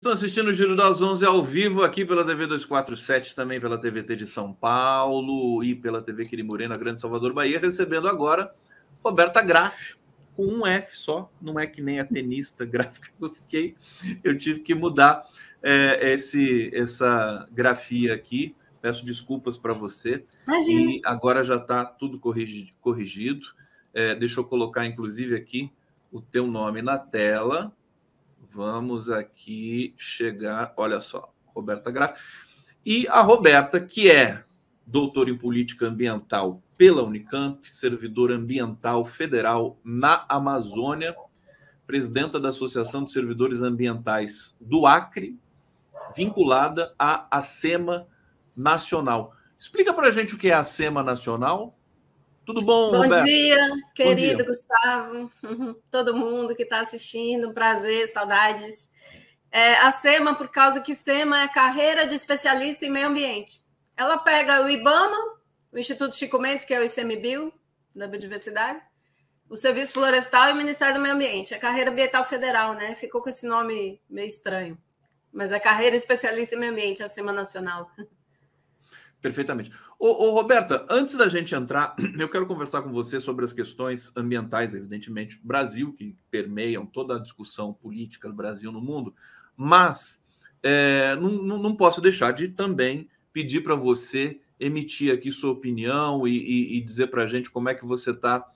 Estão assistindo o Giro das Onze ao vivo aqui pela TV 247, também pela TVT de São Paulo e pela TV Quirimurena, Grande Salvador, Bahia, recebendo agora Roberta Graff, com um F só, não é que nem a tenista gráfica que eu fiquei, eu tive que mudar é, esse, essa grafia aqui, peço desculpas para você, Imagina. e agora já está tudo corrigido, corrigido. É, deixa eu colocar inclusive aqui o teu nome na tela, Vamos aqui chegar. Olha só, Roberta Graf. E a Roberta, que é doutora em política ambiental pela Unicamp, servidora ambiental federal na Amazônia, presidenta da Associação de Servidores Ambientais do Acre, vinculada à ASEMA Nacional. Explica para a gente o que é a ASEMA Nacional tudo bom, Bom Roberto? dia, querido bom dia. Gustavo, uhum. todo mundo que está assistindo, prazer, saudades. É, a SEMA, por causa que SEMA é carreira de especialista em meio ambiente. Ela pega o IBAMA, o Instituto Chico Mendes, que é o ICMBio, da biodiversidade, o Serviço Florestal e o Ministério do Meio Ambiente. É carreira ambiental federal, né? Ficou com esse nome meio estranho. Mas é carreira especialista em meio ambiente, a SEMA Nacional. Perfeitamente. Ô, ô, Roberta, antes da gente entrar, eu quero conversar com você sobre as questões ambientais, evidentemente, Brasil, que permeiam toda a discussão política do Brasil no mundo, mas é, não, não, posso deixar de também pedir para você emitir aqui sua opinião e, e, e dizer para a gente como é que você está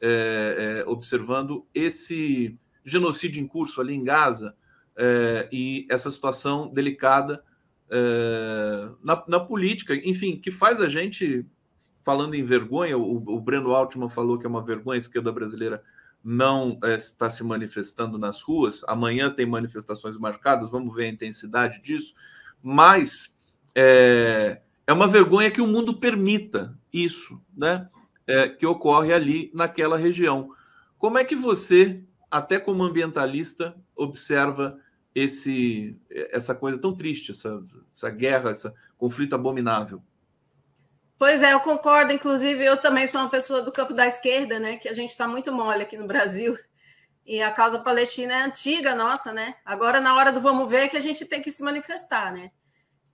é, é, observando esse genocídio em curso ali em Gaza é, e essa situação delicada é, na, na, política, enfim, que faz a gente, falando em vergonha, o, o Breno Altman falou que é uma vergonha a esquerda brasileira não é, está se manifestando nas ruas. Amanhã tem manifestações marcadas, vamos ver a intensidade disso, mas é, é uma vergonha que o mundo permita isso, né? É, que ocorre ali naquela região. Como é que você, até como ambientalista, observa esse eh, essa coisa tão triste, essa, essa guerra, esse conflito abominável. Pois é, eu concordo. Inclusive, eu também sou uma pessoa do campo da esquerda, né? Que a gente está muito mole aqui no Brasil. E a causa palestina é antiga nossa, né? Agora, na hora do vamos ver, é que a gente tem que se manifestar, né?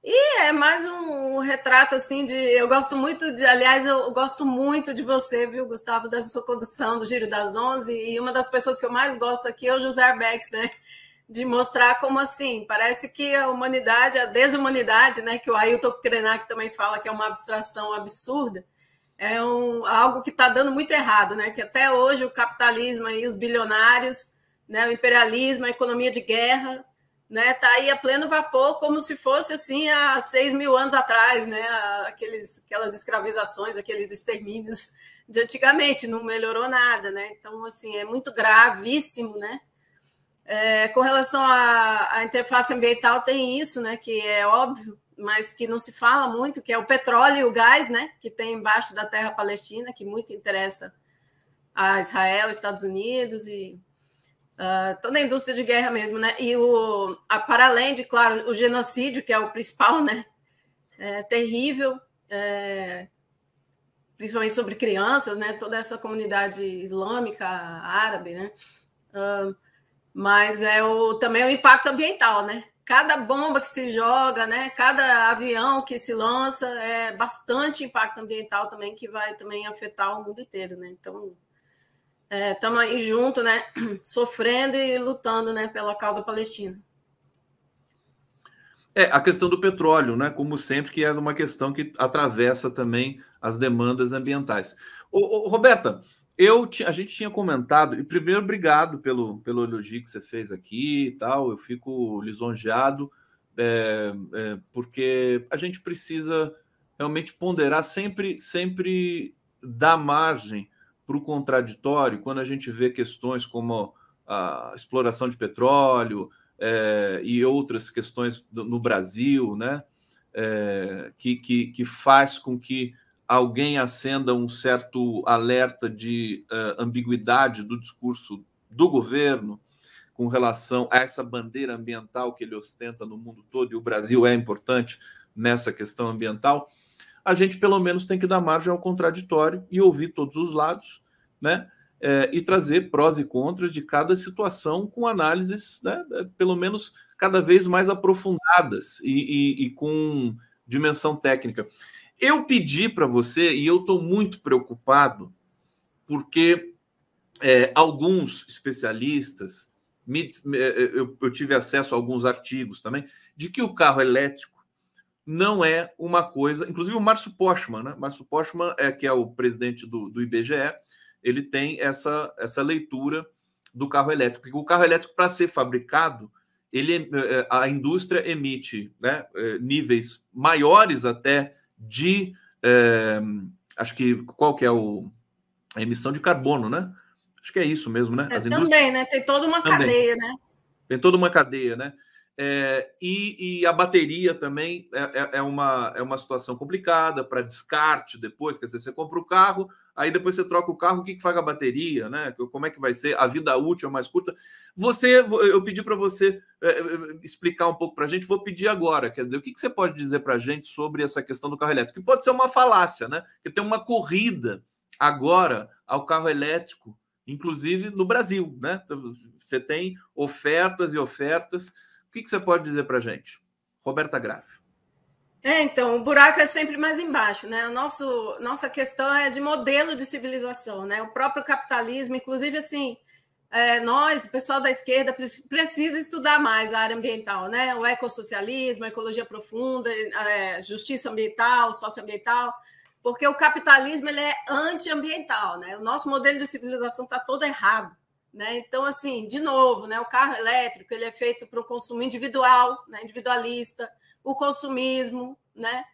E é mais um, um retrato, assim, de... Eu gosto muito de... Aliás, eu gosto muito de você, viu, Gustavo, da sua condução do Giro das Onze. E uma das pessoas que eu mais gosto aqui é o José Arbex, né? de mostrar como assim, parece que a humanidade, a desumanidade, né, que o Ailton Krenak também fala que é uma abstração absurda, é um, algo que está dando muito errado, né? Que até hoje o capitalismo e os bilionários, né, o imperialismo, a economia de guerra, né, tá aí a pleno vapor, como se fosse assim há seis mil anos atrás, né? Aqueles, aquelas escravizações, aqueles extermínios de antigamente, não melhorou nada, né? Então assim é muito gravíssimo, né? É, com relação à, interface ambiental, tem isso, né, que é óbvio, mas que não se fala muito, que é o petróleo e o gás, né, que tem embaixo da terra palestina, que muito interessa a Israel, Estados Unidos e uh, toda a indústria de guerra mesmo, né? E o, a, para além de, claro, o genocídio, que é o principal, né? É, terrível, é, principalmente sobre crianças, né? Toda essa comunidade islâmica, árabe, né? Uh, mas é o, também é o impacto ambiental, né? Cada bomba que se joga, né? Cada avião que se lança é bastante impacto ambiental também que vai também afetar o mundo inteiro, né? Então estamos é, aí junto, né? Sofrendo e lutando, né? Pela causa palestina. É, a questão do petróleo, né? Como sempre, que é uma questão que atravessa também as demandas ambientais. Ô, ô Roberta, eu a gente tinha comentado, e primeiro, obrigado pelo, pelo elogio que você fez aqui e tal. Eu fico lisonjeado, é, é, porque a gente precisa realmente ponderar, sempre, sempre dar margem para o contraditório quando a gente vê questões como a exploração de petróleo é, e outras questões do, no Brasil, né? É, que, que, que faz com que alguém acenda um certo alerta de uh, ambiguidade do discurso do governo com relação a essa bandeira ambiental que ele ostenta no mundo todo, e o Brasil é importante nessa questão ambiental, a gente pelo menos tem que dar margem ao contraditório e ouvir todos os lados, né? É, e trazer prós e contras de cada situação com análises, né, eh, pelo menos cada vez mais aprofundadas e, e, e com dimensão técnica. Eu pedi para você, e eu estou muito preocupado, porque é, alguns especialistas, me, é, é, eu, eu tive acesso a alguns artigos também, de que o carro elétrico não é uma coisa. Inclusive, o Márcio Postman, né? Márcio Postman, é, que é o presidente do, do IBGE, ele tem essa, essa leitura do carro elétrico. Porque o carro elétrico, para ser fabricado, ele, é, a indústria emite né, níveis maiores até de. É, acho que qual que é o, a emissão de carbono, né? Acho que é isso mesmo, né? É, também, né? Tem toda uma também. cadeia, né? Tem toda uma cadeia, né? É, e, e, a bateria também é, é, é uma, é uma situação complicada para descarte depois. Quer dizer, você compra o carro, aí depois você troca o carro, o que, que faz a bateria, né? Como é que vai ser? A vida útil é mais curta. Você, eu pedi para você é, é, explicar um pouco para a gente, vou pedir agora. Quer dizer, o que, que você pode dizer para a gente sobre essa questão do carro elétrico? Que pode ser uma falácia, né? Que tem uma corrida agora ao carro elétrico, inclusive no Brasil, né? Então, você tem ofertas e ofertas que, que você pode dizer para gente? Roberta Graff. É, então, o buraco é sempre mais embaixo, né? O nosso, nossa questão é de modelo de civilização, né? O próprio capitalismo, inclusive, assim, é, nós, o pessoal da esquerda, precisa estudar mais a área ambiental, né? O ecossocialismo, a ecologia profunda, é, justiça ambiental, socioambiental, porque o capitalismo ele é antiambiental, né? O nosso modelo de civilização está todo errado. Né? Então, assim, de novo, né? o carro elétrico ele é feito para o consumo individual, né? individualista, o consumismo, né?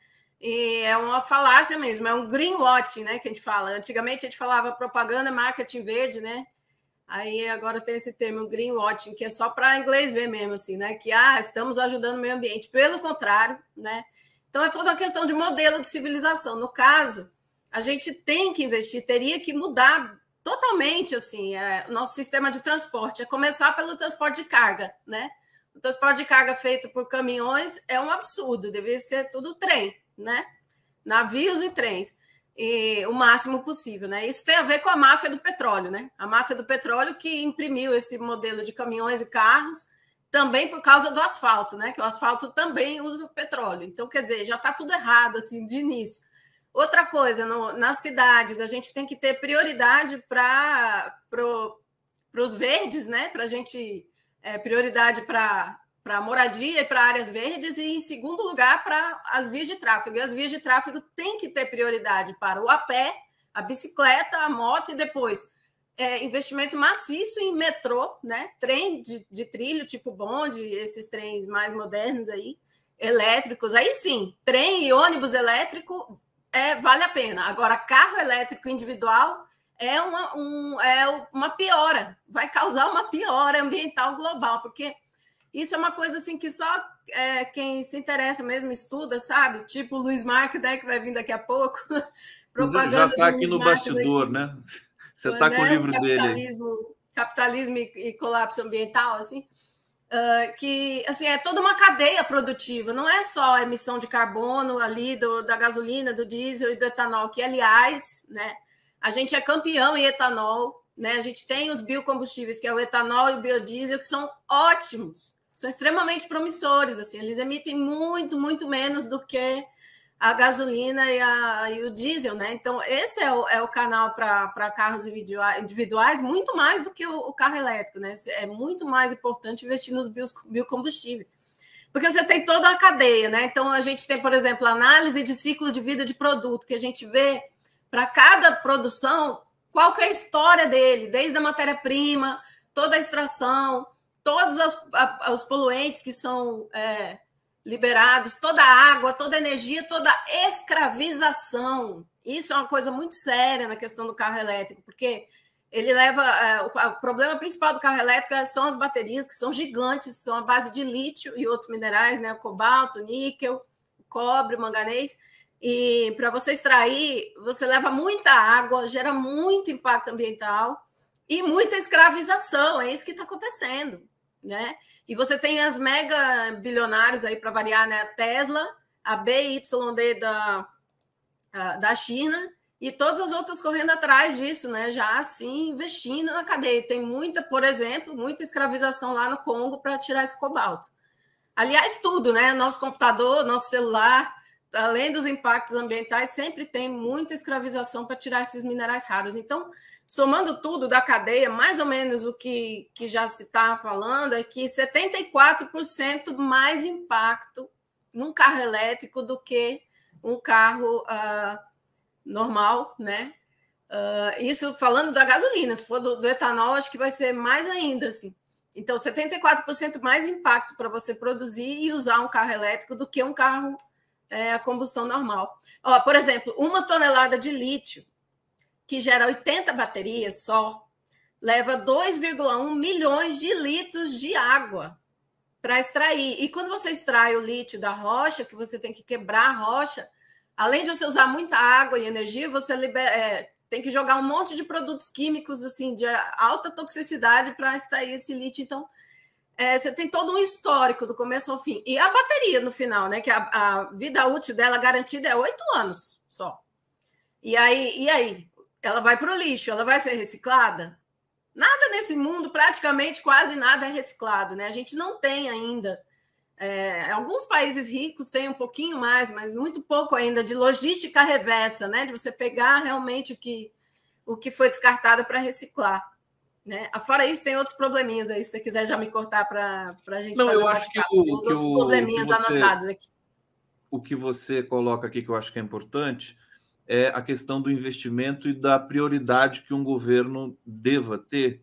E é uma falácia mesmo, é um greenwashing, né, que a gente fala. Antigamente a gente falava propaganda, marketing verde, né? Aí agora tem esse termo greenwashing, que é só para inglês ver mesmo assim, né, que ah, estamos ajudando o meio ambiente. Pelo contrário, né? Então é toda uma questão de modelo de civilização. No caso, a gente tem que investir, teria que mudar Totalmente, assim, é, nosso sistema de transporte, é começar pelo transporte de carga, né? O transporte de carga feito por caminhões é um absurdo, deveria ser tudo trem, né? Navios e trens, e o máximo possível, né? Isso tem a ver com a máfia do petróleo, né? A máfia do petróleo que imprimiu esse modelo de caminhões e carros, também por causa do asfalto, né? Que o asfalto também usa o petróleo. Então, quer dizer, já está tudo errado, assim, de início. Outra coisa, no, nas cidades, a gente tem que ter prioridade para pro, os verdes, né? Para a gente, é, prioridade para para moradia e para áreas verdes, e em segundo lugar, para as vias de tráfego. E as vias de tráfego têm que ter prioridade para o a pé, a bicicleta, a moto e depois é, investimento maciço em metrô, né? Trem de, de trilho, tipo bonde, esses trens mais modernos aí, elétricos. Aí sim, trem e ônibus elétrico é, vale a pena. Agora, carro elétrico individual é uma, um, é uma piora, vai causar uma piora ambiental global, porque isso é uma coisa assim que só é, quem se interessa mesmo estuda, sabe? Tipo o Luiz Marques, né, que vai vir daqui a pouco. Propaganda Já está aqui no Marques, bastidor, né? Você está né? com o é, livro capitalismo, dele. Capitalismo e, e colapso ambiental, assim. Uh, que assim é toda uma cadeia produtiva, não é só a emissão de carbono ali do, da gasolina, do diesel e do etanol, que aliás, né, a gente é campeão em etanol, né? A gente tem os biocombustíveis, que é o etanol e o biodiesel, que são ótimos, são extremamente promissores, assim, eles emitem muito, muito menos do que a gasolina e, a, e o diesel, né? Então, esse é o, é o canal para carros individuais, muito mais do que o, o, carro elétrico, né? É muito mais importante investir nos biocombustíveis. Porque você tem toda a cadeia, né? Então, a gente tem, por exemplo, análise de ciclo de vida de produto, que a gente vê para cada produção qual que é a história dele, desde a matéria-prima, toda a extração, todos os, a, os poluentes que são. É, liberados, toda a água, toda a energia, toda a escravização. Isso é uma coisa muito séria na questão do carro elétrico, porque ele leva. É, o, o, problema principal do carro elétrico é, são as baterias, que são gigantes, são a base de lítio e outros minerais, né? Cobalto, níquel, cobre, manganês. E para você extrair, você leva muita água, gera muito impacto ambiental e muita escravização. É isso que está acontecendo, né? E você tem as mega bilionários aí para variar, né? A Tesla, a BYD da, da China e todas as outras correndo atrás disso, né? Já assim investindo na cadeia. Tem muita, por exemplo, muita escravização lá no Congo para tirar esse cobalto. Aliás, tudo, né? Nosso computador, nosso celular, além dos impactos ambientais, sempre tem muita escravização para tirar esses minerais raros. Então, somando tudo da cadeia, mais ou menos o que, que já se está falando, é que 74% mais impacto num carro elétrico do que um carro uh, normal, né? Uh, isso falando da gasolina, se for do, do, etanol, acho que vai ser mais ainda, assim. Então, 74% mais impacto para você produzir e usar um carro elétrico do que um carro é, a combustão normal. Ó, por exemplo, uma tonelada de lítio que gera 80 baterias só, leva 2,1 milhões de litros de água para extrair. E quando você extrai o lítio da rocha, que você tem que quebrar a rocha, além de você usar muita água e energia, você libera, é, tem que jogar um monte de produtos químicos assim de alta toxicidade para extrair esse lítio. Então, é, você tem todo um histórico do começo ao fim. E a bateria no final, né? Que a, a vida útil dela garantida é oito anos só. E aí, e aí? ela vai para o lixo, ela vai ser reciclada? Nada nesse mundo, praticamente quase nada é reciclado, né? A gente não tem ainda. É, alguns países ricos têm um pouquinho mais, mas muito pouco ainda de logística reversa, né? De você pegar realmente o que, o que foi descartado para reciclar. Né? Ah, fora isso, tem outros probleminhas aí, se você quiser já me cortar para a gente. Não, fazer eu acho que o, os que outros o, probleminhas que você, anotados aqui. O que você coloca aqui que eu acho que é importante é a questão do investimento e da prioridade que um governo deva ter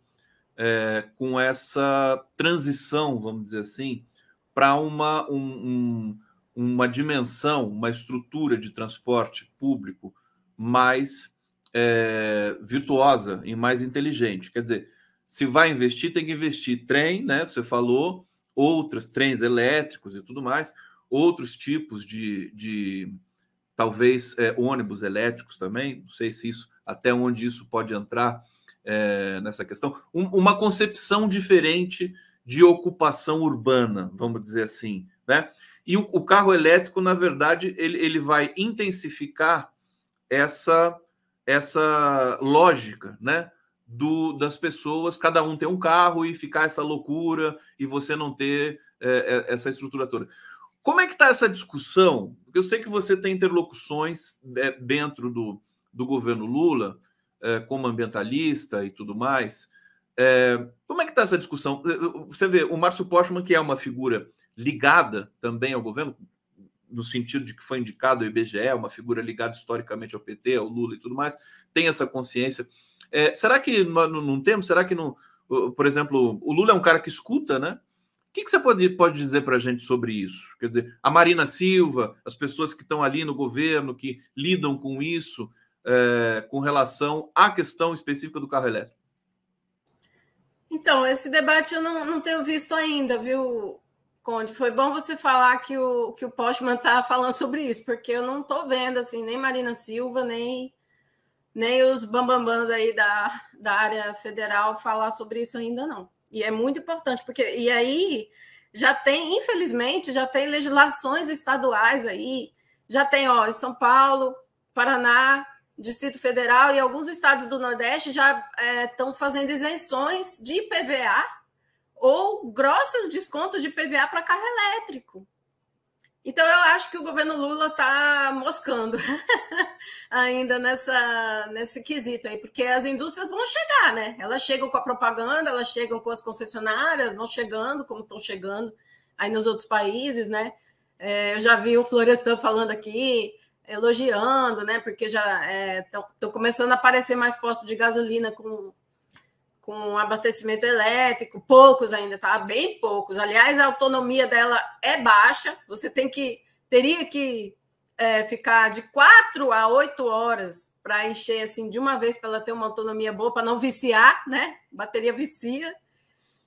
é, com essa transição, vamos dizer assim, para uma, um, um, uma dimensão, uma estrutura de transporte público mais é, virtuosa e mais inteligente. Quer dizer, se vai investir, tem que investir trem, né? Você falou, outras, trens elétricos e tudo mais, outros tipos de, de talvez é, ônibus elétricos também, não sei se isso, até onde isso pode entrar é, nessa questão. Um, uma concepção diferente de ocupação urbana, vamos dizer assim, né? E o, o carro elétrico, na verdade, ele, ele vai intensificar essa essa lógica, né? Do, das pessoas, cada um ter um carro e ficar essa loucura e você não ter é, é essa estrutura toda. Como é que está essa discussão? Eu sei que você tem interlocuções né, dentro do, do governo Lula, é, como ambientalista e tudo mais. É, como é que está essa discussão? É, é, você vê, o Márcio Postman, que é uma figura ligada também ao governo, no sentido de que foi indicado ao IBGE, uma figura ligada historicamente ao PT, ao Lula e tudo mais, tem essa consciência. É, será que não, não temos? Será que não. Por exemplo, o Lula é um cara que escuta, né? que, que você pode, pode dizer para a gente sobre isso? Quer dizer, a Marina Silva, as pessoas que estão ali no governo, que lidam com isso, é, com relação à questão específica do carro elétrico? Então, esse debate eu não, não tenho visto ainda, viu, Conde? Foi bom você falar que o, que o Postman está falando sobre isso, porque eu não estou vendo, assim, nem Marina Silva, nem, nem os bambambans aí da, da área federal falar sobre isso ainda não. E é muito importante, porque e aí já tem, infelizmente, já tem legislações estaduais aí, já tem, ó, em São Paulo, Paraná, Distrito Federal e alguns estados do Nordeste já estão é, fazendo isenções de IPVA ou grossos descontos de IPVA para carro elétrico. Então, eu acho que o governo Lula está moscando ainda nessa, nesse quesito aí, porque as indústrias vão chegar, né? Elas chegam com a propaganda, elas chegam com as concessionárias, vão chegando, como estão chegando aí nos outros países, né? É, eu já vi o Florestan falando aqui, elogiando, né? Porque já estão é, começando a aparecer mais postos de gasolina com com abastecimento elétrico, poucos ainda, tá? Bem poucos. Aliás, a autonomia dela é baixa, você tem que teria que é, ficar de quatro a oito horas para encher assim de uma vez para ela ter uma autonomia boa, para não viciar, né? Bateria vicia.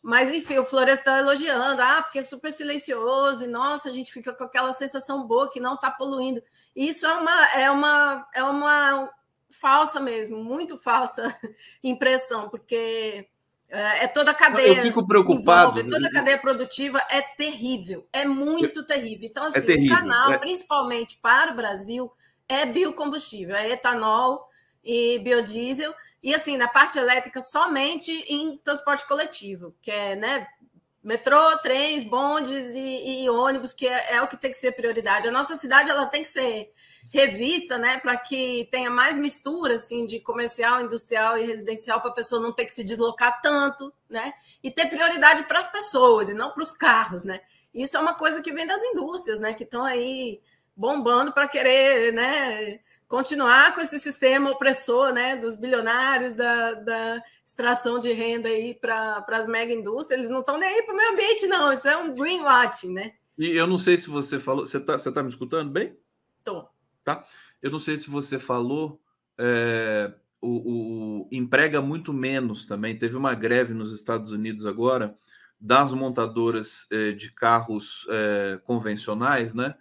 Mas enfim, o Florestan elogiando, ah, porque é super silencioso, e nossa, a gente fica com aquela sensação boa que não está poluindo. Isso é uma é uma é uma falsa mesmo, muito falsa impressão, porque é, é toda a cadeia. Eu fico preocupado. Envolve, toda a cadeia produtiva é terrível, é muito terrível. Então, é assim, é o canal, principalmente para o Brasil, é biocombustível, é etanol e biodiesel, e assim, na parte elétrica somente em transporte coletivo, que é, né, metrô, trens, bondes e, e ônibus, que é, é, o que tem que ser prioridade. A nossa cidade ela tem que ser revista, né, para que tenha mais mistura assim de comercial, industrial e residencial para a pessoa não ter que se deslocar tanto, né, e ter prioridade para as pessoas e não para os carros, né. Isso é uma coisa que vem das indústrias, né, que estão aí bombando para querer, né, continuar com esse sistema opressor né, dos bilionários, da, da extração de renda aí para as mega indústrias. Eles não estão nem aí para o meio ambiente, não. Isso é um greenwashing, né? E eu não sei se você falou. Você está você tá me escutando bem? Tô. Tá. Eu não sei se você falou. É, o, o, emprega muito menos também. Teve uma greve nos Estados Unidos agora das montadoras é, de carros é, convencionais, né?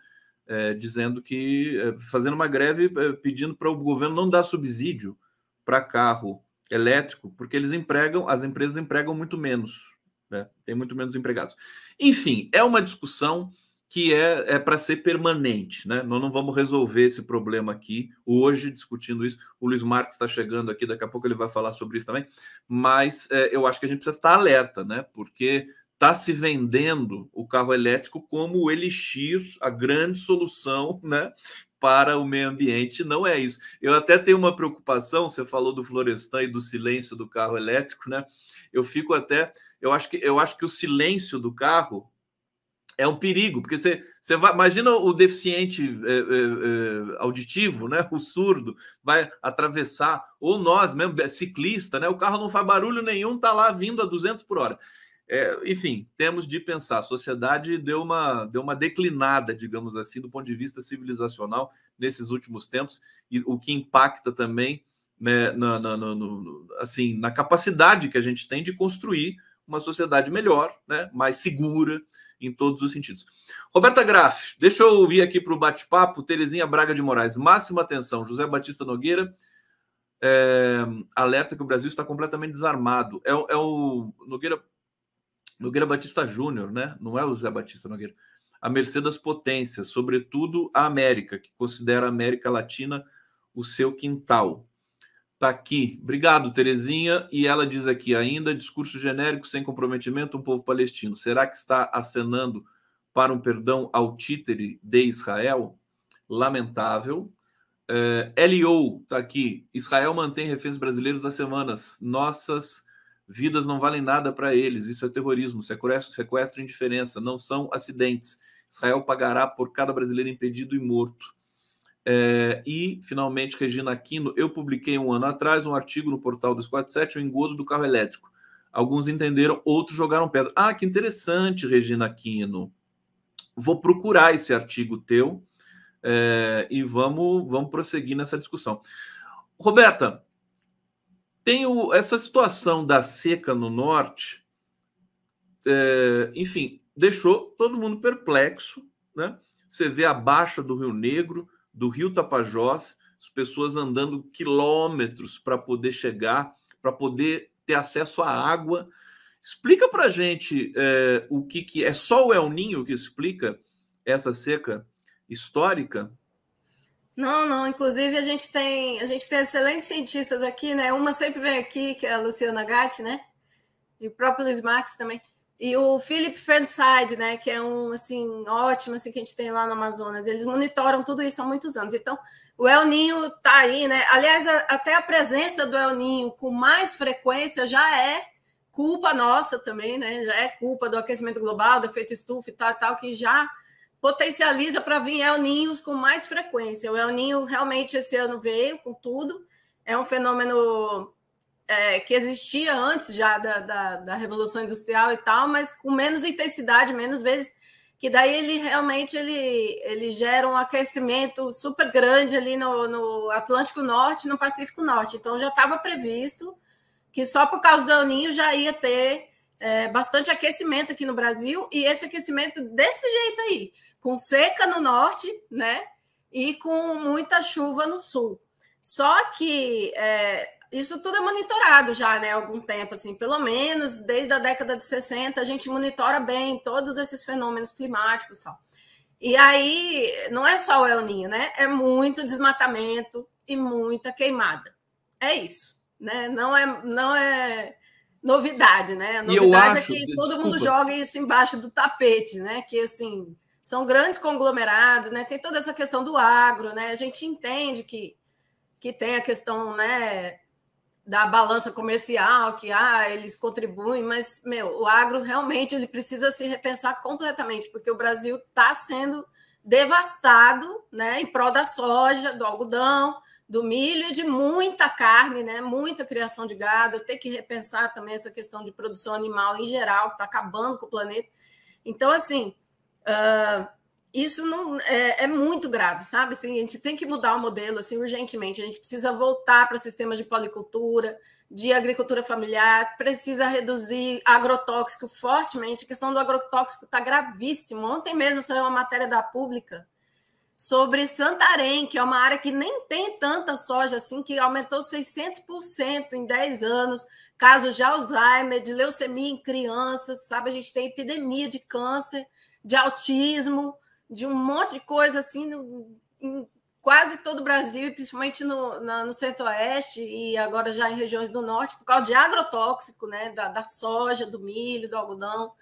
é, dizendo que é, fazendo uma greve é, pedindo para o governo não dar subsídio para carro elétrico, porque eles empregam, as empresas empregam muito menos, né? tem muito menos empregados. Enfim, é uma discussão que é, é para ser permanente, né? Nós não vamos resolver esse problema aqui hoje discutindo isso. O Luiz Marques está chegando aqui, daqui a pouco ele vai falar sobre isso também. Mas é, eu acho que a gente precisa estar alerta, né? Porque está se vendendo o carro elétrico como o elixir, a grande solução né, para o meio ambiente. Não é isso. Eu até tenho uma preocupação, você falou do Florestan e do silêncio do carro elétrico, né? Eu fico até. Eu acho que, eu acho que o silêncio do carro é um perigo, porque você, você vai, imagina o deficiente é, é, auditivo, né? O surdo vai atravessar, ou nós mesmo, é ciclista, né? O carro não faz barulho nenhum, tá lá vindo a 200 por hora. É, enfim, temos de pensar. A sociedade deu uma, deu uma declinada, digamos assim, do ponto de vista civilizacional nesses últimos tempos, e o que impacta também né, na, na, na, no, assim, na capacidade que a gente tem de construir uma sociedade melhor, né, mais segura em todos os sentidos. Roberta Graf deixa eu vir aqui para o bate-papo. Terezinha Braga de Moraes, máxima atenção. José Batista Nogueira, é, alerta que o Brasil está completamente desarmado. É, é o Nogueira Nogueira Batista Júnior, né? Não é o Zé Batista Nogueira. A mercê das potências, sobretudo a América, que considera a América Latina o seu quintal. Tá aqui. Obrigado, Terezinha. E ela diz aqui ainda: discurso genérico sem comprometimento, um povo palestino. Será que está acenando para um perdão ao títere de Israel? Lamentável. É, eh, LO tá aqui. Israel mantém reféns brasileiros há semanas. Nossas Vidas não valem nada para eles. Isso é terrorismo, sequestro, sequestro e indiferença. Não são acidentes. Israel pagará por cada brasileiro impedido e morto. É, e, finalmente, Regina Aquino, eu publiquei um ano atrás um artigo no portal 247, o engodo do carro elétrico. Alguns entenderam, outros jogaram pedra. Ah, que interessante, Regina Aquino. Vou procurar esse artigo teu é, e vamos, vamos prosseguir nessa discussão. Roberta, tem o, essa situação da seca no norte, é, enfim, deixou todo mundo perplexo, né? Você vê a baixa do Rio Negro, do Rio Tapajós, as pessoas andando quilômetros para poder chegar, para poder ter acesso à água. Explica para gente é, o que, que é só o El Ninho que explica essa seca histórica? Não, não. Inclusive a gente tem a gente tem excelentes cientistas aqui, né? Uma sempre vem aqui, que é a Luciana Gatti, né? E o próprio Luiz Max também. E o Philip Friendside, né? Que é um assim ótimo assim que a gente tem lá no Amazonas. Eles monitoram tudo isso há muitos anos. Então o El Ninho tá aí, né? Aliás, a, até a presença do El Ninho com mais frequência já é culpa nossa também, né? Já é culpa do aquecimento global, do efeito estufa e tal, tal que já potencializa para vir El Ninhos com mais frequência. O El Ninho realmente esse ano veio com tudo, é um fenômeno é, que existia antes já da, da, da, Revolução Industrial e tal, mas com menos intensidade, menos vezes, que daí ele realmente ele, ele gera um aquecimento super grande ali no, no Atlântico Norte no Pacífico Norte. Então já estava previsto que só por causa do El Ninho já ia ter é, bastante aquecimento aqui no Brasil e esse aquecimento desse jeito aí, com seca no norte, né? E com muita chuva no sul. Só que é, isso tudo é monitorado já, né? Há algum tempo, assim, pelo menos desde a década de 60, a gente monitora bem todos esses fenômenos climáticos e tal. E aí, não é só o El Ninho, né? É muito desmatamento e muita queimada. É isso, né? Não é, não é Novidade, né? A novidade é acho, é que todo desculpa. mundo joga isso embaixo do tapete, né? Que assim são grandes conglomerados, né? Tem toda essa questão do agro, né? A gente entende que, que tem a questão, né, da balança comercial, que ah, eles contribuem, mas meu, o agro realmente ele precisa se repensar completamente, porque o Brasil está sendo devastado, né, em prol da soja, do algodão, do milho e de muita carne, né? Muita criação de gado, ter que repensar também essa questão de produção animal em geral, que está acabando com o planeta. Então, assim, uh, isso não é, é, muito grave, sabe? Assim, a gente tem que mudar o modelo assim urgentemente. A gente precisa voltar para sistemas de policultura, de agricultura familiar, precisa reduzir agrotóxico fortemente. A questão do agrotóxico está gravíssimo. Ontem mesmo saiu uma matéria da pública sobre Santarém, que é uma área que nem tem tanta soja assim, que aumentou 600% em 10 anos, casos de Alzheimer, de leucemia em crianças, sabe? A gente tem epidemia de câncer, de autismo, de um monte de coisa assim no, em quase todo o Brasil, principalmente no, na, no centro-oeste e agora já em regiões do norte, por causa de agrotóxico, né? Da, da soja, do milho, do algodão.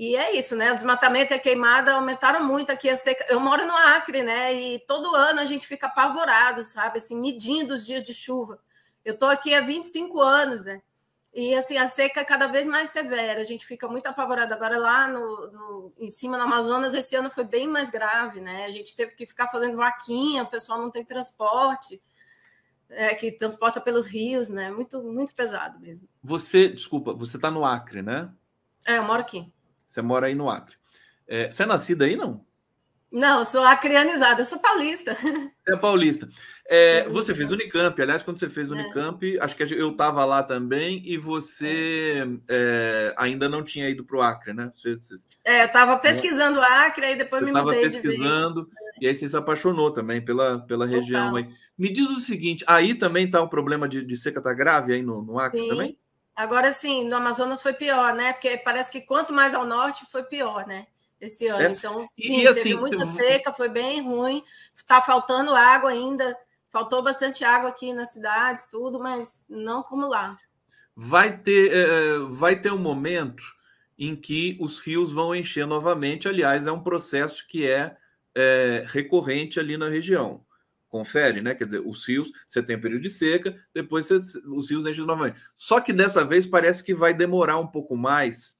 E é isso, né? O desmatamento e a queimada aumentaram muito aqui. A seca... Eu moro no Acre, né? E todo ano a gente fica apavorado, sabe? Assim, medindo os dias de chuva. Eu estou aqui há 25 anos, né? E assim, a seca é cada vez mais severa. A gente fica muito apavorado. Agora, lá no, no, em cima no Amazonas, esse ano foi bem mais grave, né? A gente teve que ficar fazendo vaquinha, o pessoal não tem transporte. É, que transporta pelos rios, né? Muito, muito pesado mesmo. Você, desculpa, você está no Acre, né? É, eu moro aqui. Você mora aí no Acre. É, você é nascida aí, não? Não, sou acrianizada, eu sou paulista. Você é paulista. É, você fez Unicamp, aliás, quando você fez é. Unicamp, é. acho que eu estava lá também e você é. é ainda não tinha ido para o Acre, né? Você, você... É, eu estava né? pesquisando o Acre, aí depois eu me mudei pesquisando, e aí você se apaixonou também pela, pela região aí. Me diz o seguinte, aí também está o um problema de, de seca, tá grave aí no, no Acre Sim. também? Agora sim, no Amazonas foi pior, né? Porque parece que quanto mais ao norte foi pior, né? Esse ano. É. Então, sim, e, assim, teve muita tu... seca, foi bem ruim. Tá faltando água ainda. Faltou bastante água aqui nas cidades, tudo, mas não como lá. Vai ter, é, é, vai ter um momento em que os rios vão encher novamente. Aliás, é um processo que é, é recorrente ali na região confere, né? Quer dizer, os rios, você tem um período de seca, depois você, os rios enchem novamente. Só que dessa vez parece que vai demorar um pouco mais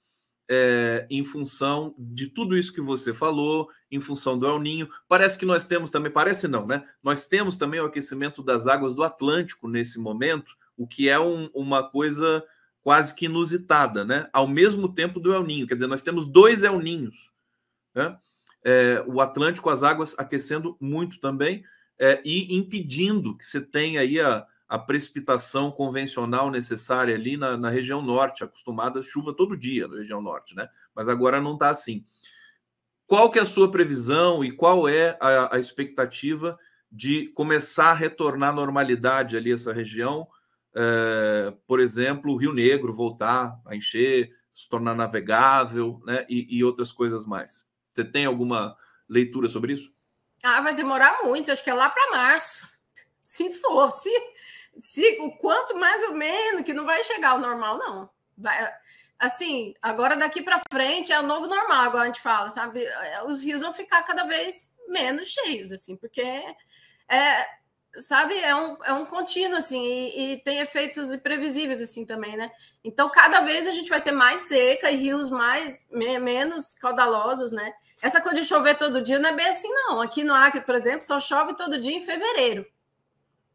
é, em função de tudo isso que você falou, em função do El Ninho. Parece que nós temos também, parece não, né? Nós temos também o aquecimento das águas do Atlântico nesse momento, o que é um, uma coisa quase que inusitada, né? Ao mesmo tempo do El Ninho, quer dizer, nós temos dois El Ninhos, né? É, o Atlântico, as águas aquecendo muito também, é, e impedindo que você tenha aí a, a precipitação convencional necessária ali na, na, região norte, acostumada chuva todo dia na região norte, né? Mas agora não está assim. Qual que é a sua previsão e qual é a, a expectativa de começar a retornar à normalidade ali essa região? É, por exemplo, o Rio Negro voltar a encher, se tornar navegável, né? E, e outras coisas mais. Você tem alguma leitura sobre isso? Ah, vai demorar muito, acho que é lá para março. Se for, se, se o quanto mais ou menos, que não vai chegar ao normal, não. Vai, assim, agora daqui para frente é o novo normal, agora a gente fala, sabe? É, os rios vão ficar cada vez menos cheios, assim, porque é, sabe, é um, é um contínuo, assim, e, e, tem efeitos imprevisíveis, assim, também, né? Então, cada vez a gente vai ter mais seca e rios mais, me, menos caudalosos, né? Essa coisa de chover todo dia não é bem assim, não. Aqui no Acre, por exemplo, só chove todo dia em fevereiro.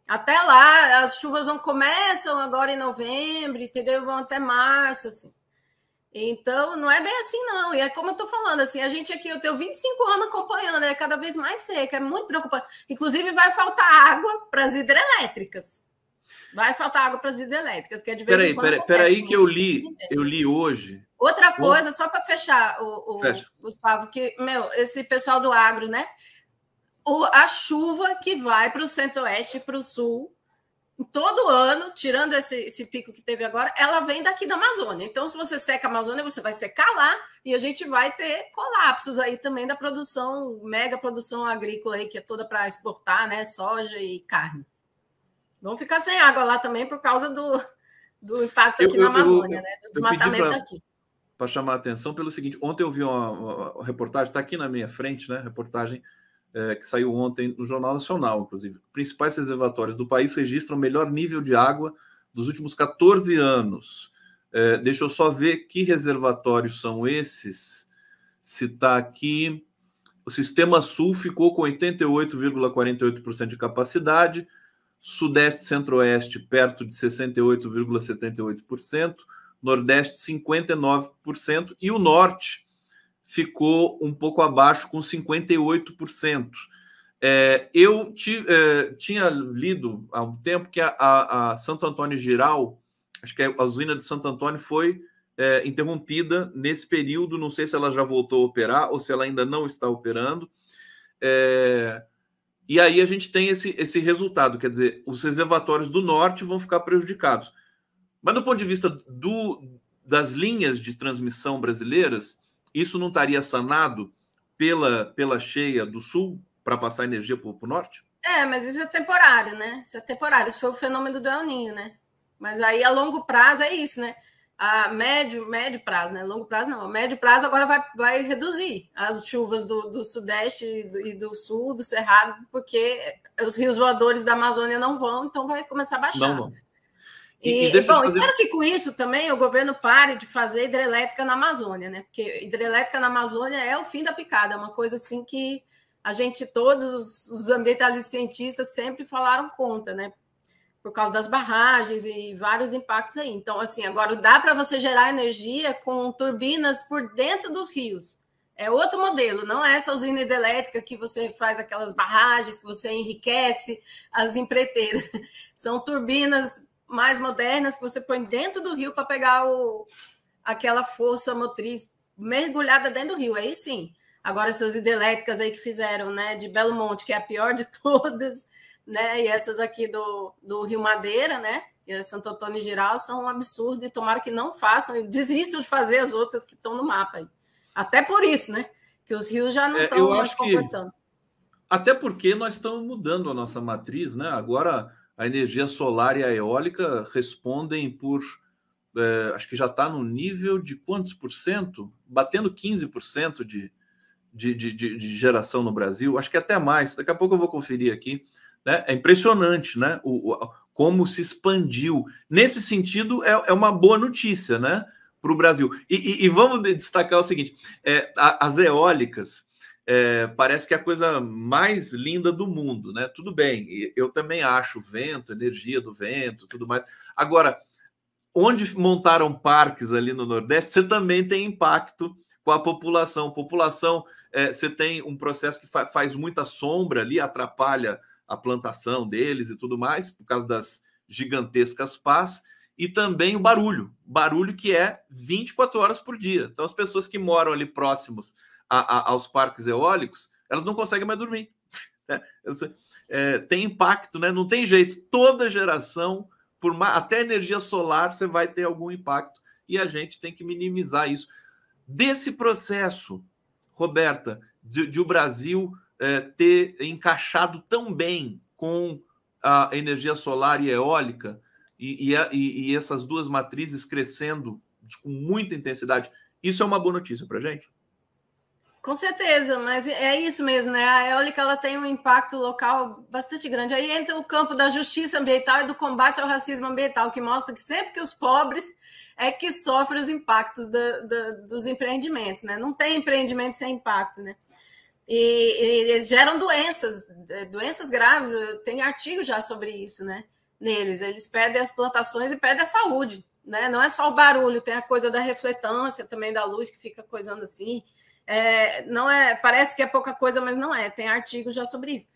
Até lá, as chuvas vão começam agora em novembro, entendeu? Vão até março, assim. Então, não é bem assim, não. E é como eu estou falando, assim, a gente aqui, eu tenho 25 anos acompanhando, é cada vez mais seca, é muito preocupante. Inclusive, vai faltar água para as hidrelétricas. Vai faltar água para as hidrelétricas, que é de vez peraí, em quando. Peraí, peraí, que eu li, eu li hoje. Outra coisa, só para fechar, o, o Fecha. Gustavo, que, meu, esse pessoal do agro, né? O, a chuva que vai para o centro-oeste e para o sul todo ano, tirando esse, esse, pico que teve agora, ela vem daqui da Amazônia. Então, se você seca a Amazônia, você vai secar lá e a gente vai ter colapsos aí também da produção, mega produção agrícola aí, que é toda para exportar, né? Soja e carne. Vão ficar sem água lá também por causa do, do impacto aqui eu, na Amazônia, eu, né? Do desmatamento pra, aqui. Para chamar a atenção pelo seguinte, ontem eu vi uma, uma reportagem, está aqui na minha frente, né? Reportagem é, que saiu ontem no Jornal Nacional, inclusive. Principais reservatórios do país registram o melhor nível de água dos últimos 14 anos. É, deixa eu só ver que reservatórios são esses. Citar aqui. O Sistema Sul ficou com 88,48% de capacidade, Sudeste Centro-Oeste perto de 68,78%, Nordeste 59% e o Norte ficou um pouco abaixo, com 58%. É, eu ti, é, tinha lido há um tempo que a, a, a, Santo Antônio Giral, acho que é, a usina de Santo Antônio foi é, interrompida nesse período. Não sei se ela já voltou a operar ou se ela ainda não está operando. É, e aí a gente tem esse, esse resultado: quer dizer, os reservatórios do norte vão ficar prejudicados. Mas do ponto de vista do, das linhas de transmissão brasileiras, isso não estaria sanado pela, pela cheia do sul para passar energia para o norte? É, mas isso é temporário, né? Isso é temporário. Isso foi o fenômeno do El Ninho, né? Mas aí a longo prazo é isso, né? A médio, médio prazo, né? Longo prazo não. A médio prazo agora vai, vai reduzir as chuvas do, do sudeste e do, e do, sul, do cerrado, porque os rios voadores da Amazônia não vão, então vai começar a baixar. Não vão. E, e, bom, fazer... espero que com isso também o governo pare de fazer hidrelétrica na Amazônia, né? Porque hidrelétrica na Amazônia é o fim da picada, é uma coisa assim que a gente, todos os ambientalistas cientistas sempre falaram contra, né? Por causa das barragens e vários impactos aí. Então, assim, agora dá para você gerar energia com turbinas por dentro dos rios. É outro modelo, não é essa usina hidrelétrica que você faz aquelas barragens, que você enriquece as empreiteiras. São turbinas mais modernas que você põe dentro do rio para pegar o, aquela força motriz mergulhada dentro do rio. Aí sim. Agora essas hidrelétricas aí que fizeram, né, de Belo Monte, que é a pior de todas, né, e essas aqui do, do Rio Madeira, né, e Santo Antônio em geral, são um absurdo e tomara que não façam, e desistam de fazer as outras que estão no mapa aí. Até por isso, né, que os rios já não estão é, mais comportando. Que, até porque nós estamos mudando a nossa matriz, né, agora a energia solar e a eólica respondem por é, acho que já está no nível de quantos por cento? Batendo 15% de, de, de, de, geração no Brasil, acho que é até mais. Daqui a pouco eu vou conferir aqui. Né? É impressionante né? O, o, como se expandiu. Nesse sentido, é, é uma boa notícia né? para o Brasil. E, e, e, vamos destacar o seguinte: é, as eólicas é, parece que é a coisa mais linda do mundo, né? Tudo bem, eu também acho vento, energia do vento, tudo mais. Agora, onde montaram parques ali no Nordeste, você também tem impacto com a população. População, é, você tem um processo que fa faz muita sombra ali, atrapalha a plantação deles e tudo mais, por causa das gigantescas pás, e também o barulho, barulho que é 24 horas por dia. Então, as pessoas que moram ali próximos a, a, aos parques eólicos, elas não conseguem mais dormir. Né? É, tem impacto, né? Não tem jeito. Toda geração, por mais, até energia solar, você vai ter algum impacto e a gente tem que minimizar isso. Desse processo, Roberta, de, de o Brasil é, ter encaixado tão bem com a energia solar e eólica e, e, e essas duas matrizes crescendo com muita intensidade, isso é uma boa notícia para gente? Com certeza, mas é isso mesmo, né? A eólica ela tem um impacto local bastante grande. Aí entra o campo da justiça ambiental e do combate ao racismo ambiental, que mostra que sempre que os pobres é que sofrem os impactos do, do, dos empreendimentos, né? Não tem empreendimento sem impacto, né? E, e geram doenças, é, doenças graves. Tem artigo já sobre isso, né? Neles, eles perdem as plantações e perdem a saúde, né? Não é só o barulho, tem a coisa da refletância também da luz que fica coisando assim. É, não é, parece que é pouca coisa, mas não é. Tem artigos já sobre isso.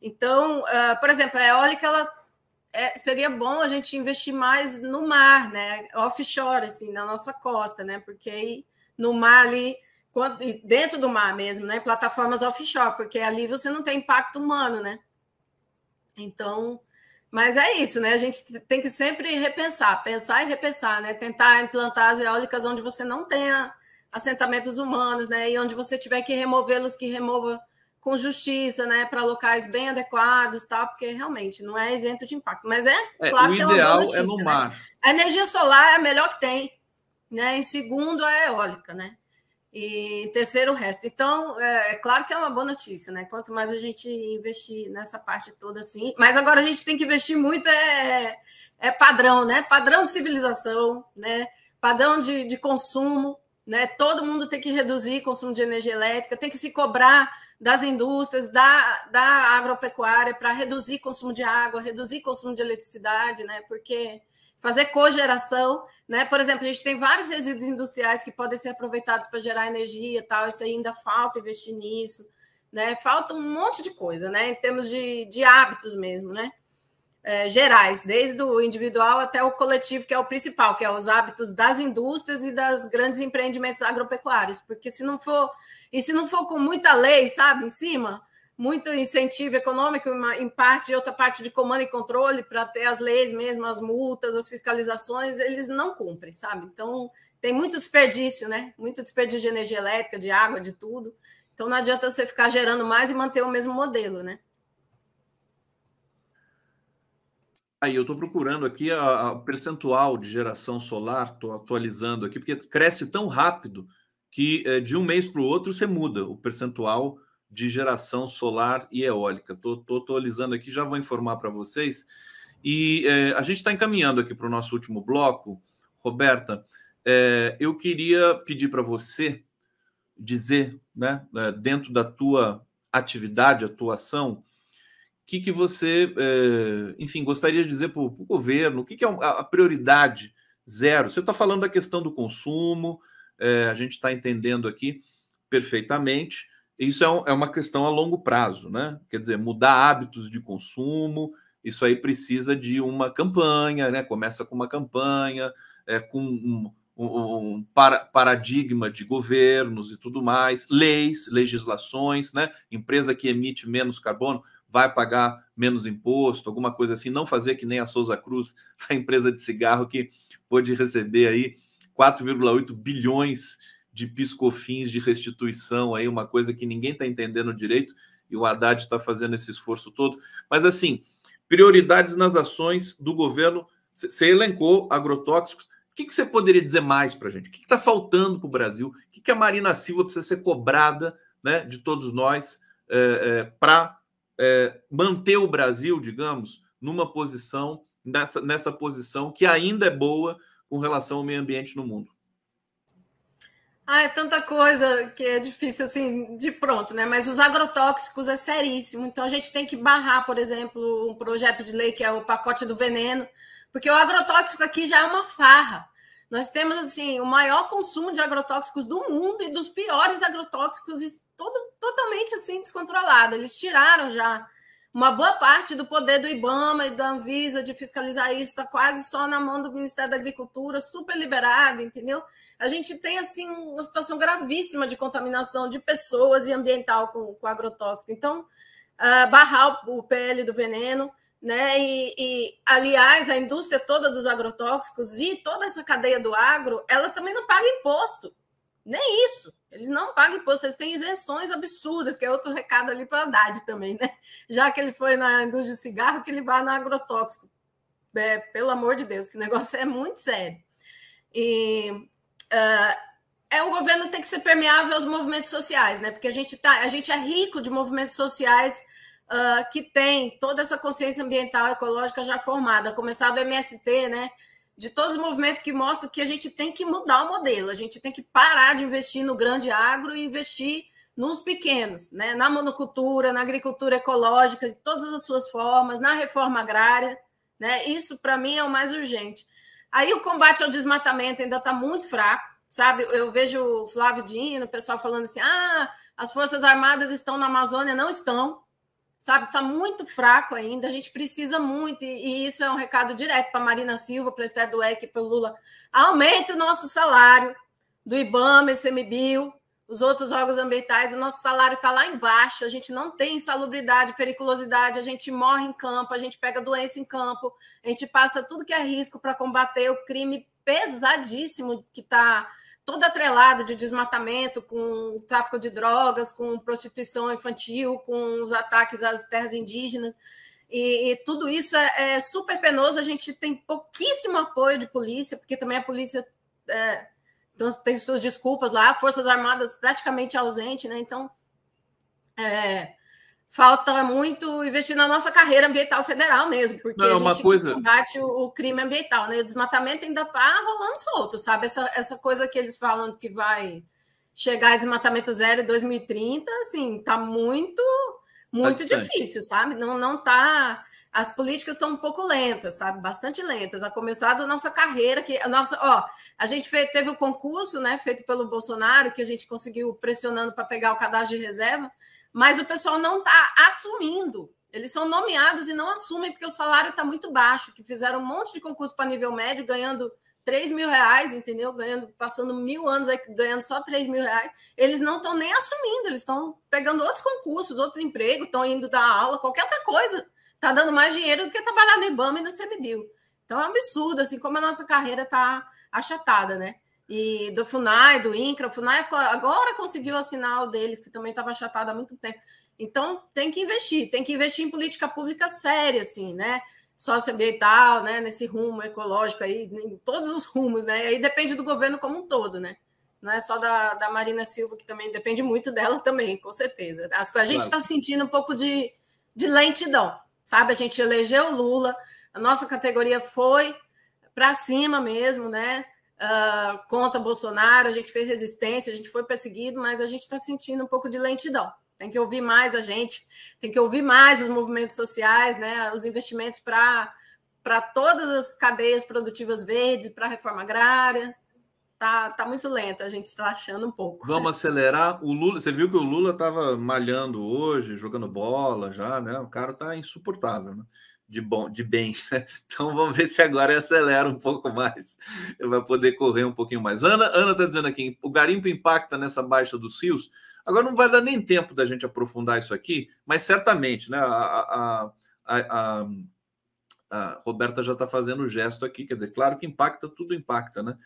Então, uh, por exemplo, a eólica ela é, seria bom a gente investir mais no mar, né? Offshore, assim, na nossa costa, né? Porque aí, no mar ali, dentro do mar mesmo, né? Plataformas offshore, porque ali você não tem impacto humano, né? Então, mas é isso, né? A gente tem que sempre repensar, pensar e repensar, né? Tentar implantar as eólicas onde você não tenha assentamentos humanos, né? E onde você tiver que removê-los, que remova com justiça, né? Para locais bem adequados, tal, porque realmente não é isento de impacto. Mas é, é claro que é uma boa notícia, é no né? A energia solar é a melhor que tem, né? Em segundo é a eólica, né? E terceiro o resto. Então, é, é claro que é uma boa notícia, né? Quanto mais a gente investir nessa parte toda, assim. Mas agora a gente tem que investir muito é, é padrão, né? Padrão de civilização, né? Padrão de, de consumo, né? Todo mundo tem que reduzir o consumo de energia elétrica, tem que se cobrar das indústrias, da, da agropecuária para reduzir consumo de água, reduzir consumo de eletricidade, né? Porque fazer cogeração, né? Por exemplo, a gente tem vários resíduos industriais que podem ser aproveitados para gerar energia, tal. Isso ainda falta investir nisso, né? Falta um monte de coisa, né? Em termos de, de hábitos mesmo, né? é, gerais, desde o individual até o coletivo, que é o principal, que é os hábitos das indústrias e das grandes empreendimentos agropecuários, porque se não for, e se não for com muita lei, sabe, em cima, muito incentivo econômico em parte e outra parte de comando e controle para ter as leis mesmo, as multas, as fiscalizações, eles não cumprem, sabe? Então, tem muito desperdício, né? Muito desperdício de energia elétrica, de água, de tudo. Então, não adianta você ficar gerando mais e manter o mesmo modelo, né? Aí, eu estou procurando aqui a, a, percentual de geração solar, estou atualizando aqui, porque cresce tão rápido que é, de um mês para o outro você muda o percentual de geração solar e eólica. Estou atualizando aqui, já vou informar para vocês. E é, a gente está encaminhando aqui para o nosso último bloco. Roberta, é, eu queria pedir para você dizer, né, dentro da tua atividade, atuação, que, que você, é, enfim, gostaria de dizer para o governo? O que, que é a prioridade zero? Você está falando da questão do consumo, é, a gente está entendendo aqui perfeitamente. Isso é, um, é, uma questão a longo prazo, né? Quer dizer, mudar hábitos de consumo, isso aí precisa de uma campanha, né? Começa com uma campanha, é, com um, um, um para, paradigma de governos e tudo mais, leis, legislações, né? Empresa que emite menos carbono vai pagar menos imposto, alguma coisa assim, não fazer que nem a Souza Cruz, a empresa de cigarro que pôde receber aí 4,8 bilhões de piscofins de restituição, aí uma coisa que ninguém está entendendo direito e o Haddad está fazendo esse esforço todo. Mas assim, prioridades nas ações do governo, você elencou agrotóxicos. O que, você poderia dizer mais para a gente? O que está faltando para o Brasil? O que, que a Marina Silva precisa ser cobrada né, de todos nós é, eh, é, eh, para é, manter o Brasil, digamos, numa posição, nessa, nessa posição que ainda é boa com relação ao meio ambiente no mundo? Ah, é tanta coisa que é difícil assim de pronto, né? Mas os agrotóxicos é seríssimo. Então a gente tem que barrar, por exemplo, um projeto de lei que é o pacote do veneno, porque o agrotóxico aqui já é uma farra. Nós temos assim o maior consumo de agrotóxicos do mundo e dos piores agrotóxicos todo, totalmente assim descontrolado. Eles tiraram já uma boa parte do poder do IBAMA e da Anvisa de fiscalizar isso está quase só na mão do Ministério da Agricultura, super liberado, entendeu? A gente tem assim uma situação gravíssima de contaminação de pessoas e ambiental com, com agrotóxico. Então, uh, barrar o, o PL do veneno. Né? E, e, aliás, a indústria toda dos agrotóxicos e toda essa cadeia do agro, ela também não paga imposto. Nem isso. Eles não pagam imposto, eles têm isenções absurdas, que é outro recado ali para Haddad também, né? Já que ele foi na indústria de cigarro, que ele vá na agrotóxico. É, pelo amor de Deus, que negócio é muito sério. E uh, é o governo tem que ser permeável aos movimentos sociais, né? Porque a gente tá, a gente é rico de movimentos sociais uh, que tem toda essa consciência ambiental e ecológica já formada, começar do MST, né? De todos os movimentos que mostram que a gente tem que mudar o modelo, a gente tem que parar de investir no grande agro e investir nos pequenos, né? na monocultura, na agricultura ecológica, de todas as suas formas, na reforma agrária. Né? Isso, para mim, é o mais urgente. Aí o combate ao desmatamento ainda está muito fraco, sabe? Eu vejo o Flávio Dino, o pessoal falando assim: ah, as Forças Armadas estão na Amazônia. Não estão sabe? Está muito fraco ainda, a gente precisa muito, e, e isso é um recado direto para Marina Silva, para Esther Dueck, para o Lula. Aumente o nosso salário do IBAMA, ICMBio, os outros órgãos ambientais, o nosso salário está lá embaixo, a gente não tem insalubridade, periculosidade, a gente morre em campo, a gente pega doença em campo, a gente passa tudo que é risco para combater o crime pesadíssimo que está todo atrelado de desmatamento, com tráfico de drogas, com prostituição infantil, com os ataques às terras indígenas. E, e tudo isso é, é, super penoso. A gente tem pouquíssimo apoio de polícia, porque também a polícia é, então, tem suas desculpas lá, Forças Armadas praticamente ausente, né? Então, é, falta muito investir na nossa carreira ambiental federal mesmo, porque não, é a gente coisa... combate o, o, crime ambiental, né? O desmatamento ainda está rolando solto, sabe? Essa, essa coisa que eles falam que vai chegar a desmatamento zero em 2030, assim, está muito, muito tá difícil, sabe? Não, não tá, As políticas estão um pouco lentas, sabe? Bastante lentas. A começar da nossa carreira, que a nossa, ó, a gente fez, teve o concurso, né, feito pelo Bolsonaro, que a gente conseguiu pressionando para pegar o cadastro de reserva mas o pessoal não está assumindo. Eles são nomeados e não assumem porque o salário está muito baixo, que fizeram um monte de concurso para nível médio, ganhando 3 mil reais, entendeu? Ganhando, passando mil anos aí, ganhando só 3 mil reais. Eles não estão nem assumindo, eles estão pegando outros concursos, outros empregos, estão indo dar aula, qualquer outra coisa. Está dando mais dinheiro do que trabalhar no IBAMA e no CBBIL. Então é um absurdo, assim, como a nossa carreira está achatada, né? e do FUNAI, do INCRA, o FUNAI agora conseguiu assinar o deles, que também estava achatado há muito tempo. Então, tem que investir, tem que investir em política pública séria, assim, né? Socioambiental, né? Nesse rumo ecológico aí, em todos os rumos, né? Aí depende do governo como um todo, né? Não é só da, da Marina Silva, que também depende muito dela também, com certeza. As, a gente está claro. Tá sentindo um pouco de, de lentidão, sabe? A gente elegeu o Lula, a nossa categoria foi para cima mesmo, né? uh, contra Bolsonaro, a gente fez resistência, a gente foi perseguido, mas a gente está sentindo um pouco de lentidão. Tem que ouvir mais a gente, tem que ouvir mais os movimentos sociais, né, os investimentos para todas as cadeias produtivas verdes, para a reforma agrária. Tá, tá muito lento, a gente está achando um pouco. Vamos acelerar. O Lula, você viu que o Lula estava malhando hoje, jogando bola já, né? O cara está insuportável, né? de bom, de bem. Então vamos ver se agora acelera um pouco mais. Vai poder correr um pouquinho mais. Ana, Ana está dizendo aqui, o garimpo impacta nessa baixa dos rios. Agora não vai dar nem tempo da gente aprofundar isso aqui, mas certamente, né? A, a, a, a Roberta já está fazendo o gesto aqui, quer dizer, claro que impacta, tudo impacta, né?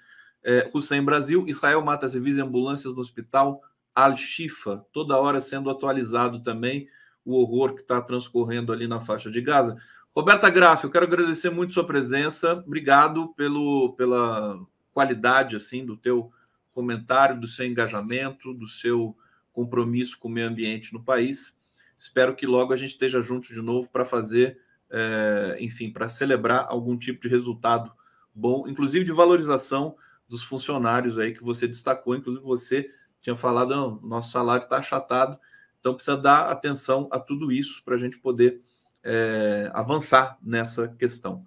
É, Hussein Brasil, Israel mata civis e ambulâncias no hospital Al-Shifa, toda hora sendo atualizado também o horror que está transcorrendo ali na faixa de Gaza. Roberta Graff, eu quero agradecer muito sua presença. Obrigado pelo, pela qualidade assim do teu comentário, do seu engajamento, do seu compromisso com o meio ambiente no país. Espero que logo a gente esteja junto de novo para fazer, é, enfim, para celebrar algum tipo de resultado bom, inclusive de valorização dos funcionários aí que você destacou. Inclusive você tinha falado, nosso salário está achatado, então precisa dar atenção a tudo isso para a gente poder é, avançar nessa questão.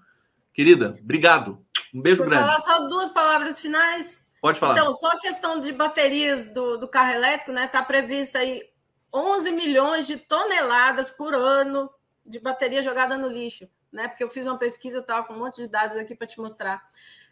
Querida, obrigado. Um beijo Vou grande. falar só duas palavras finais. Pode falar. Então, só a questão de baterias do, do carro elétrico, né? Está prevista aí 11 milhões de toneladas por ano de bateria jogada no lixo, né? Porque eu fiz uma pesquisa, estava com um monte de dados aqui para te mostrar.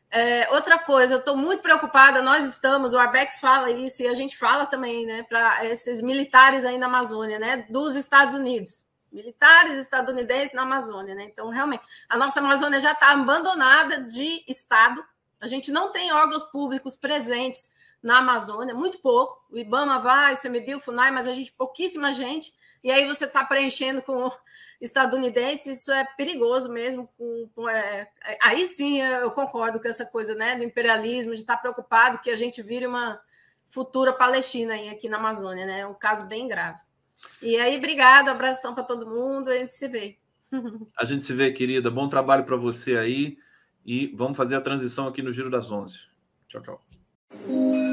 É, outra coisa, eu estou muito preocupada, nós estamos, o Arbex fala isso e a gente fala também, né, para esses militares aí na Amazônia, né, dos Estados Unidos militares estadunidenses na Amazônia, né? Então, realmente, a nossa Amazônia já está abandonada de Estado. A gente não tem órgãos públicos presentes na Amazônia, muito pouco. O IBAMA vai, o CMBio, o FUNAI, mas a gente, pouquíssima gente. E aí você está preenchendo com estadunidenses, isso é perigoso mesmo. Com, é, é, aí sim eu concordo com essa coisa né, do imperialismo, de estar tá preocupado que a gente vire uma futura Palestina aí, aqui na Amazônia, né? É um caso bem grave. E aí, obrigado, abração para todo mundo, a gente se vê. A gente se vê, querida. Bom trabalho para você aí e vamos fazer a transição aqui no Giro das Onze. Tchau, tchau.